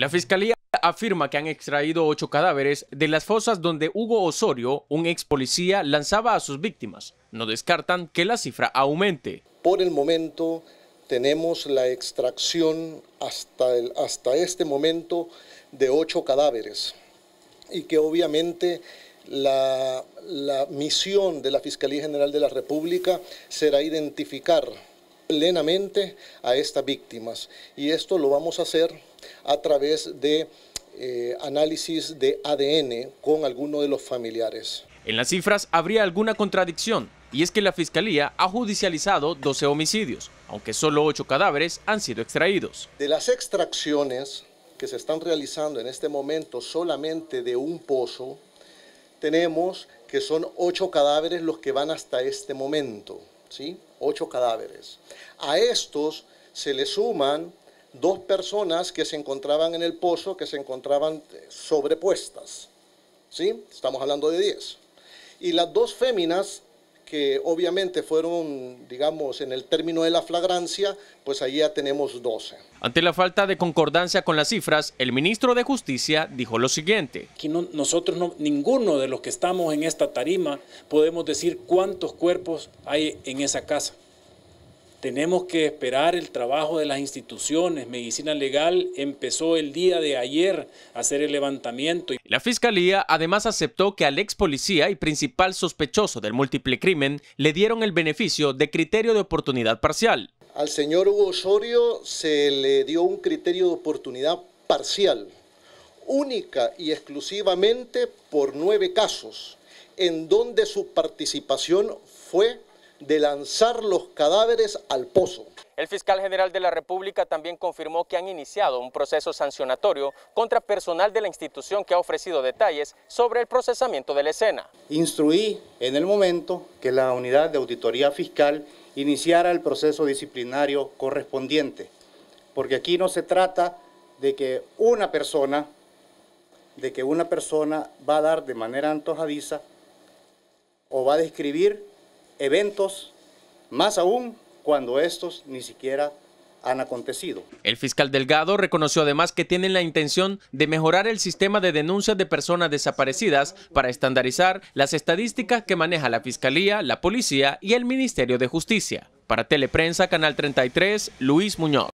La fiscalía afirma que han extraído ocho cadáveres de las fosas donde Hugo Osorio, un ex policía, lanzaba a sus víctimas. No descartan que la cifra aumente. Por el momento tenemos la extracción hasta, hasta este momento de ocho cadáveres y que obviamente la, la misión de la Fiscalía General de la República será identificar plenamente a estas víctimas y esto lo vamos a hacer a través de eh, análisis de ADN con alguno de los familiares. En las cifras habría alguna contradicción, y es que la Fiscalía ha judicializado 12 homicidios, aunque solo 8 cadáveres han sido extraídos. De las extracciones que se están realizando en este momento solamente de un pozo, tenemos que son 8 cadáveres los que van hasta este momento, ¿sí? 8 cadáveres. A estos se le suman dos personas que se encontraban en el pozo, que se encontraban eh, sobrepuestas. ¿Sí? Estamos hablando de 10. Y las dos féminas, que obviamente fueron, digamos, en el término de la flagrancia, pues ahí ya tenemos 12. Ante la falta de concordancia con las cifras, el ministro de Justicia dijo lo siguiente. que nosotros, no, ninguno de los que estamos en esta tarima, podemos decir cuántos cuerpos hay en esa casa. Tenemos que esperar el trabajo de las instituciones. Medicina Legal empezó el día de ayer a hacer el levantamiento. La fiscalía además aceptó que al ex policía y principal sospechoso del múltiple crimen le dieron el beneficio de criterio de oportunidad parcial. Al señor Hugo Osorio se le dio un criterio de oportunidad parcial, única y exclusivamente por nueve casos, en donde su participación fue de lanzar los cadáveres al pozo. El fiscal general de la República también confirmó que han iniciado un proceso sancionatorio contra personal de la institución que ha ofrecido detalles sobre el procesamiento de la escena. Instruí en el momento que la unidad de auditoría fiscal iniciara el proceso disciplinario correspondiente, porque aquí no se trata de que una persona de que una persona va a dar de manera antojadiza o va a describir eventos, más aún cuando estos ni siquiera han acontecido. El fiscal Delgado reconoció además que tienen la intención de mejorar el sistema de denuncias de personas desaparecidas para estandarizar las estadísticas que maneja la Fiscalía, la Policía y el Ministerio de Justicia. Para Teleprensa, Canal 33, Luis Muñoz.